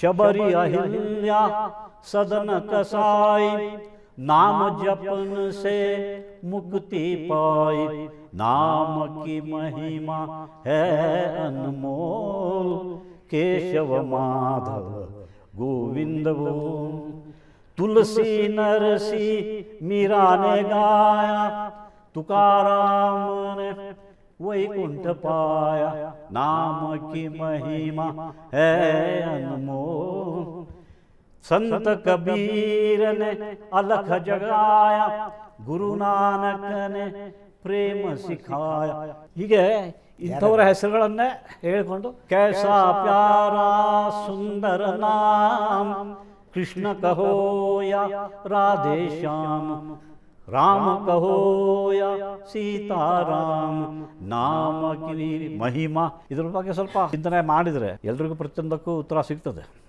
शबरी अहिल्या सदन कसाई नाम जपन से मुक्ति पाई नाम की महिमा है अनमोल केशव माधव गोविंद बोल तुलसी नरसी मीरा ने गाया तुकाराम ने वैकुण्ठपाय नाम किमहिमा हे अनमो संत कबीर ने अलख जगाया गुरु नानक ने प्रेम सिखाया हीगे इन्थवर हेसरुगळन्ने हेळिकोंडु कैसा प्यारा सुंदर नाम कृष्ण कहो या राधे श्याम ರಾಮ ಕಹೋಯ ಸೀತಾರಾಮ ನಾಮ ಕಿರಿ ಮಹಿಮಾ ಇದ್ರ ಬಗ್ಗೆ ಸ್ವಲ್ಪ ಚಿಂತನೆ ಮಾಡಿದರೆ ಎಲ್ರಿಗೂ ಪ್ರತಿಯೊಂದಕ್ಕೂ ಉತ್ತರ ಸಿಗ್ತದೆ